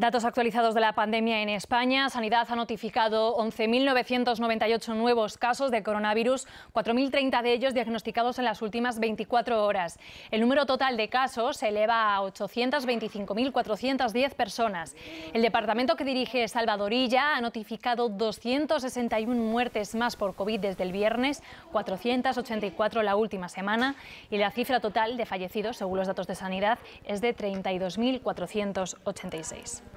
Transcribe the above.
Datos actualizados de la pandemia en España. Sanidad ha notificado 11.998 nuevos casos de coronavirus, 4.030 de ellos diagnosticados en las últimas 24 horas. El número total de casos se eleva a 825.410 personas. El departamento que dirige Salvadorilla ha notificado 261 muertes más por COVID desde el viernes, 484 la última semana y la cifra total de fallecidos, según los datos de sanidad, es de 32.486.